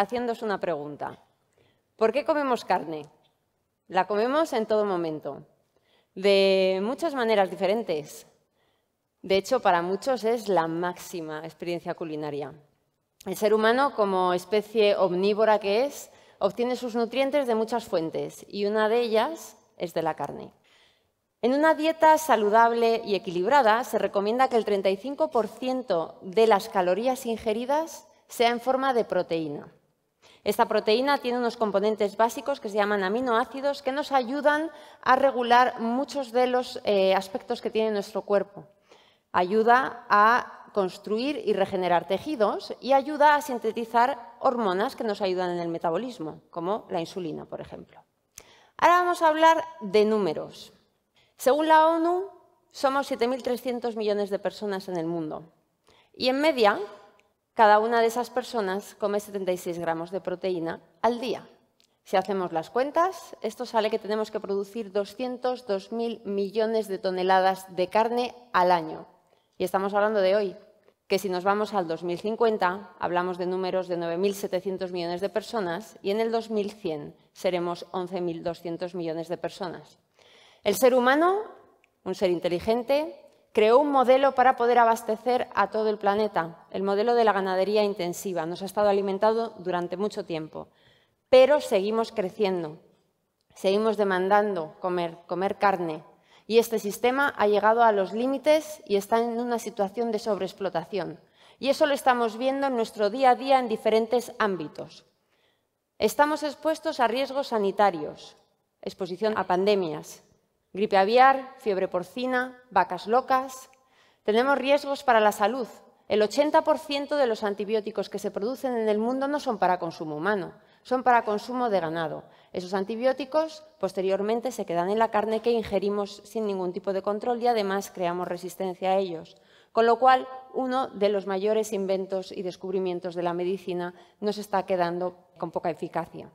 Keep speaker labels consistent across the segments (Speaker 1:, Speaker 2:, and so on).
Speaker 1: haciéndose una pregunta. ¿Por qué comemos carne? La comemos en todo momento, de muchas maneras diferentes. De hecho, para muchos es la máxima experiencia culinaria. El ser humano, como especie omnívora que es, obtiene sus nutrientes de muchas fuentes y una de ellas es de la carne. En una dieta saludable y equilibrada se recomienda que el 35% de las calorías ingeridas sea en forma de proteína. Esta proteína tiene unos componentes básicos que se llaman aminoácidos que nos ayudan a regular muchos de los eh, aspectos que tiene nuestro cuerpo. Ayuda a construir y regenerar tejidos y ayuda a sintetizar hormonas que nos ayudan en el metabolismo, como la insulina, por ejemplo. Ahora vamos a hablar de números. Según la ONU, somos 7.300 millones de personas en el mundo y en media cada una de esas personas come 76 gramos de proteína al día. Si hacemos las cuentas, esto sale que tenemos que producir mil millones de toneladas de carne al año. Y estamos hablando de hoy, que si nos vamos al 2050, hablamos de números de 9.700 millones de personas y en el 2100 seremos 11.200 millones de personas. El ser humano, un ser inteligente, creó un modelo para poder abastecer a todo el planeta, el modelo de la ganadería intensiva. Nos ha estado alimentado durante mucho tiempo, pero seguimos creciendo, seguimos demandando comer, comer carne. Y este sistema ha llegado a los límites y está en una situación de sobreexplotación. Y eso lo estamos viendo en nuestro día a día en diferentes ámbitos. Estamos expuestos a riesgos sanitarios, exposición a pandemias, gripe aviar, fiebre porcina, vacas locas. Tenemos riesgos para la salud. El 80% de los antibióticos que se producen en el mundo no son para consumo humano, son para consumo de ganado. Esos antibióticos posteriormente se quedan en la carne que ingerimos sin ningún tipo de control y además creamos resistencia a ellos. Con lo cual, uno de los mayores inventos y descubrimientos de la medicina nos está quedando con poca eficacia.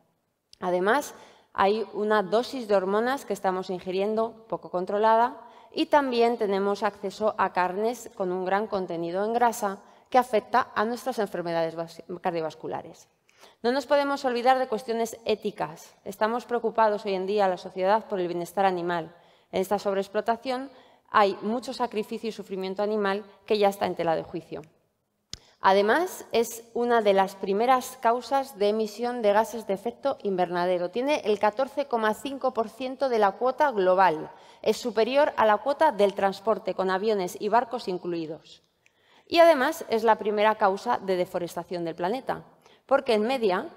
Speaker 1: Además, hay una dosis de hormonas que estamos ingiriendo poco controlada y también tenemos acceso a carnes con un gran contenido en grasa que afecta a nuestras enfermedades cardiovasculares. No nos podemos olvidar de cuestiones éticas. Estamos preocupados hoy en día la sociedad por el bienestar animal. En esta sobreexplotación hay mucho sacrificio y sufrimiento animal que ya está en tela de juicio. Además, es una de las primeras causas de emisión de gases de efecto invernadero. Tiene el 14,5% de la cuota global. Es superior a la cuota del transporte, con aviones y barcos incluidos. Y además es la primera causa de deforestación del planeta, porque en media,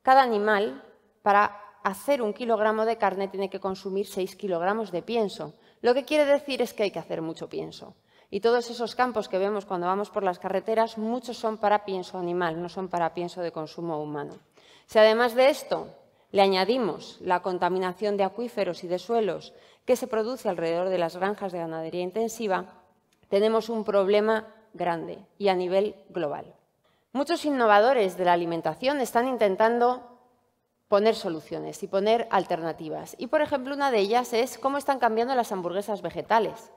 Speaker 1: cada animal, para hacer un kilogramo de carne, tiene que consumir 6 kilogramos de pienso. Lo que quiere decir es que hay que hacer mucho pienso. Y todos esos campos que vemos cuando vamos por las carreteras, muchos son para pienso animal, no son para pienso de consumo humano. Si además de esto le añadimos la contaminación de acuíferos y de suelos que se produce alrededor de las granjas de ganadería intensiva, tenemos un problema grande y a nivel global. Muchos innovadores de la alimentación están intentando poner soluciones y poner alternativas. Y, por ejemplo, una de ellas es cómo están cambiando las hamburguesas vegetales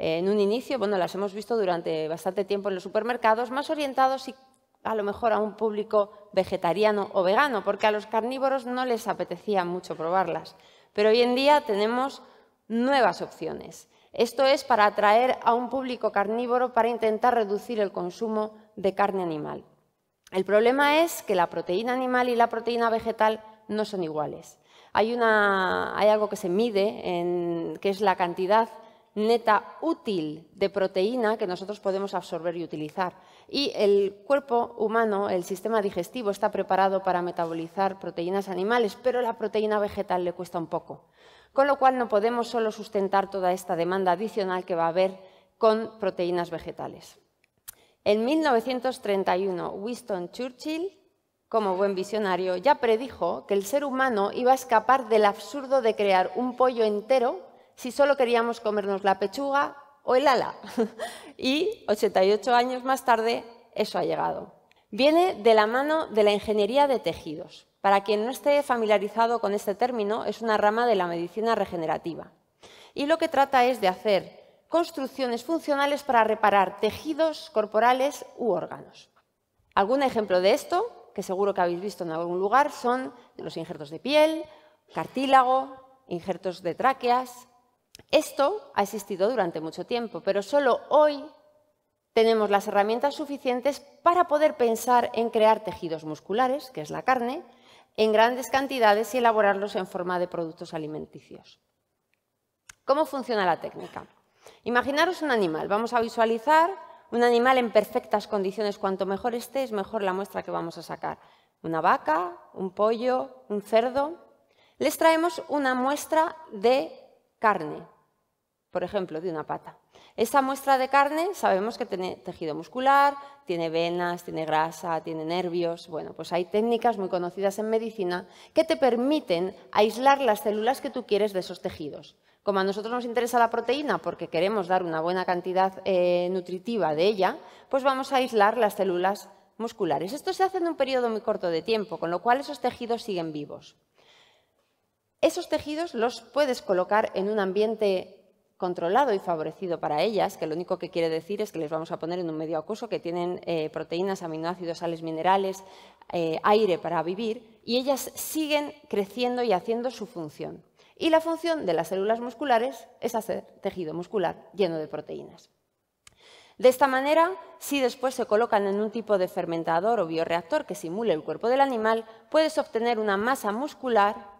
Speaker 1: en un inicio, bueno, las hemos visto durante bastante tiempo en los supermercados, más orientados y a lo mejor a un público vegetariano o vegano, porque a los carnívoros no les apetecía mucho probarlas. Pero hoy en día tenemos nuevas opciones. Esto es para atraer a un público carnívoro para intentar reducir el consumo de carne animal. El problema es que la proteína animal y la proteína vegetal no son iguales. Hay, algo que se mide, que es la cantidad neta útil de proteína que nosotros podemos absorber y utilizar. Y el cuerpo humano, el sistema digestivo, está preparado para metabolizar proteínas animales, pero la proteína vegetal le cuesta un poco. Con lo cual no podemos solo sustentar toda esta demanda adicional que va a haber con proteínas vegetales. En 1931, Winston Churchill, como buen visionario, ya predijo que el ser humano iba a escapar del absurdo de crear un pollo entero si solo queríamos comernos la pechuga o el ala. y 88 años más tarde, eso ha llegado. Viene de la mano de la ingeniería de tejidos. Para quien no esté familiarizado con este término, es una rama de la medicina regenerativa. Y lo que trata es de hacer construcciones funcionales para reparar tejidos corporales u órganos. Algún ejemplo de esto, que seguro que habéis visto en algún lugar, son los injertos de piel, cartílago, injertos de tráqueas, esto ha existido durante mucho tiempo, pero solo hoy tenemos las herramientas suficientes para poder pensar en crear tejidos musculares, que es la carne, en grandes cantidades y elaborarlos en forma de productos alimenticios. ¿Cómo funciona la técnica? Imaginaros un animal. Vamos a visualizar un animal en perfectas condiciones. Cuanto mejor esté, es mejor la muestra que vamos a sacar. Una vaca, un pollo, un cerdo. Les traemos una muestra de carne, por ejemplo, de una pata. Esa muestra de carne sabemos que tiene tejido muscular, tiene venas, tiene grasa, tiene nervios. Bueno, pues hay técnicas muy conocidas en medicina que te permiten aislar las células que tú quieres de esos tejidos. Como a nosotros nos interesa la proteína porque queremos dar una buena cantidad eh, nutritiva de ella, pues vamos a aislar las células musculares. Esto se hace en un periodo muy corto de tiempo, con lo cual esos tejidos siguen vivos. Esos tejidos los puedes colocar en un ambiente controlado y favorecido para ellas, que lo único que quiere decir es que les vamos a poner en un medio acuoso que tienen eh, proteínas, aminoácidos, sales minerales, eh, aire para vivir, y ellas siguen creciendo y haciendo su función. Y la función de las células musculares es hacer tejido muscular lleno de proteínas. De esta manera, si después se colocan en un tipo de fermentador o bioreactor que simule el cuerpo del animal, puedes obtener una masa muscular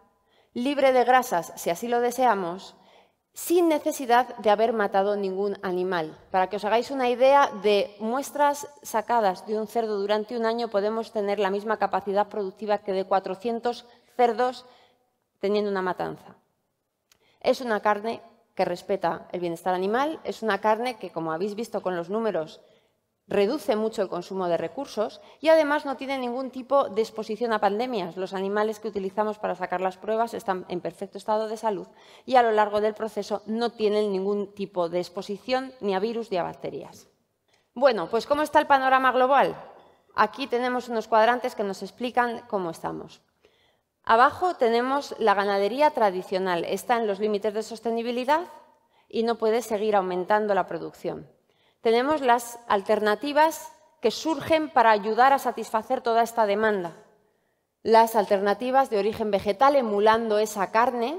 Speaker 1: libre de grasas, si así lo deseamos, sin necesidad de haber matado ningún animal. Para que os hagáis una idea, de muestras sacadas de un cerdo durante un año podemos tener la misma capacidad productiva que de 400 cerdos teniendo una matanza. Es una carne que respeta el bienestar animal, es una carne que, como habéis visto con los números, reduce mucho el consumo de recursos y además no tiene ningún tipo de exposición a pandemias. Los animales que utilizamos para sacar las pruebas están en perfecto estado de salud y a lo largo del proceso no tienen ningún tipo de exposición ni a virus ni a bacterias. Bueno, pues ¿cómo está el panorama global? Aquí tenemos unos cuadrantes que nos explican cómo estamos. Abajo tenemos la ganadería tradicional, está en los límites de sostenibilidad y no puede seguir aumentando la producción tenemos las alternativas que surgen para ayudar a satisfacer toda esta demanda. Las alternativas de origen vegetal emulando esa carne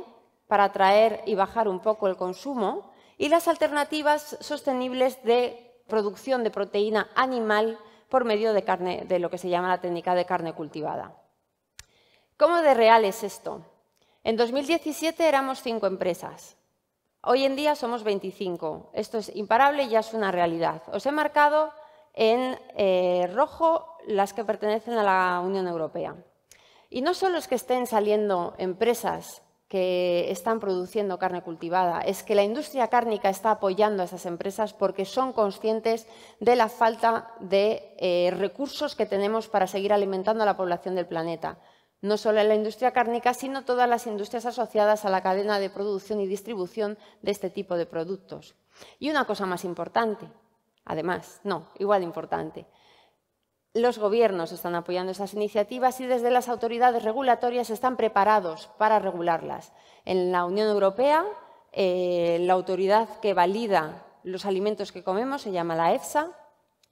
Speaker 1: para atraer y bajar un poco el consumo y las alternativas sostenibles de producción de proteína animal por medio de, carne, de lo que se llama la técnica de carne cultivada. ¿Cómo de real es esto? En 2017 éramos cinco empresas. Hoy en día somos 25. Esto es imparable y ya es una realidad. Os he marcado en eh, rojo las que pertenecen a la Unión Europea. Y no son los que estén saliendo empresas que están produciendo carne cultivada, es que la industria cárnica está apoyando a esas empresas porque son conscientes de la falta de eh, recursos que tenemos para seguir alimentando a la población del planeta no solo en la industria cárnica, sino todas las industrias asociadas a la cadena de producción y distribución de este tipo de productos. Y una cosa más importante, además, no, igual importante, los gobiernos están apoyando estas iniciativas y desde las autoridades regulatorias están preparados para regularlas. En la Unión Europea, eh, la autoridad que valida los alimentos que comemos se llama la EFSA,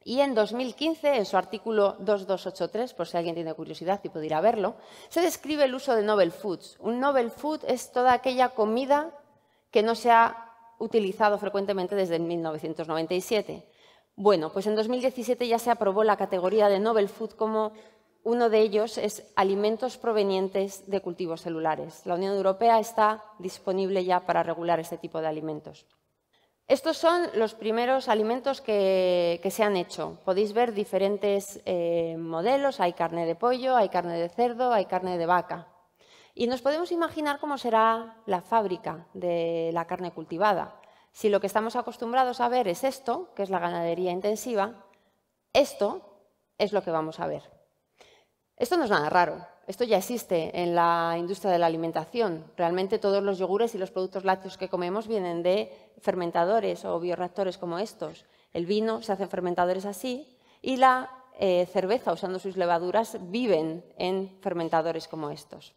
Speaker 1: y en 2015, en su artículo 2283, por si alguien tiene curiosidad y puede ir a verlo, se describe el uso de novel foods. Un novel food es toda aquella comida que no se ha utilizado frecuentemente desde 1997. Bueno, pues en 2017 ya se aprobó la categoría de novel food como uno de ellos es alimentos provenientes de cultivos celulares. La Unión Europea está disponible ya para regular este tipo de alimentos. Estos son los primeros alimentos que, se han hecho. Podéis ver diferentes eh, modelos. Hay carne de pollo, hay carne de cerdo, hay carne de vaca. Y nos podemos imaginar cómo será la fábrica de la carne cultivada. Si lo que estamos acostumbrados a ver es esto, que es la ganadería intensiva, esto es lo que vamos a ver. Esto no es nada raro. Esto ya existe en la industria de la alimentación. Realmente todos los yogures y los productos lácteos que comemos vienen de fermentadores o bioreactores como estos. El vino se hace en fermentadores así y la eh, cerveza, usando sus levaduras, viven en fermentadores como estos.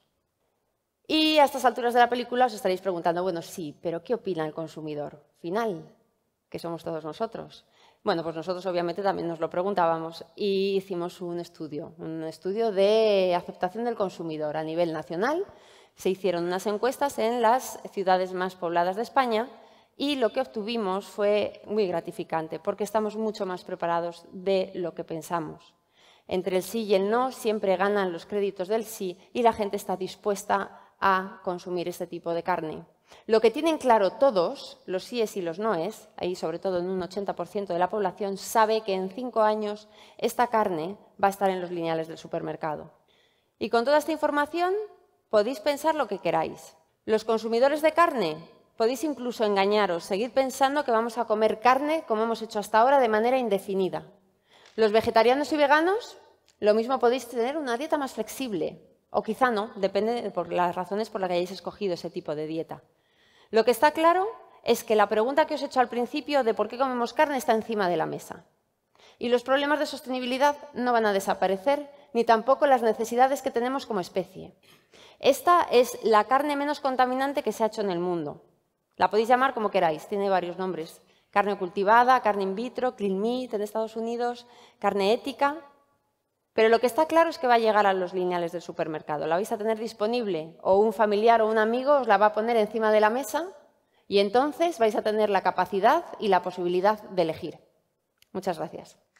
Speaker 1: Y a estas alturas de la película os estaréis preguntando, bueno, sí, pero ¿qué opina el consumidor final? Que somos todos nosotros. Bueno, pues nosotros obviamente también nos lo preguntábamos y hicimos un estudio, un estudio de aceptación del consumidor a nivel nacional. Se hicieron unas encuestas en las ciudades más pobladas de España y lo que obtuvimos fue muy gratificante porque estamos mucho más preparados de lo que pensamos. Entre el sí y el no siempre ganan los créditos del sí y la gente está dispuesta a consumir este tipo de carne. Lo que tienen claro todos, los síes y los noes, ahí sobre todo en un 80% de la población, sabe que en cinco años esta carne va a estar en los lineales del supermercado. Y con toda esta información podéis pensar lo que queráis. Los consumidores de carne podéis incluso engañaros, seguir pensando que vamos a comer carne como hemos hecho hasta ahora de manera indefinida. Los vegetarianos y veganos, lo mismo podéis tener una dieta más flexible, o quizá no, depende de por las razones por las que hayáis escogido ese tipo de dieta. Lo que está claro es que la pregunta que os he hecho al principio de por qué comemos carne está encima de la mesa. Y los problemas de sostenibilidad no van a desaparecer, ni tampoco las necesidades que tenemos como especie. Esta es la carne menos contaminante que se ha hecho en el mundo. La podéis llamar como queráis, tiene varios nombres. Carne cultivada, carne in vitro, clean meat en Estados Unidos, carne ética. Pero lo que está claro es que va a llegar a los lineales del supermercado. La vais a tener disponible o un familiar o un amigo os la va a poner encima de la mesa y entonces vais a tener la capacidad y la posibilidad de elegir. Muchas gracias.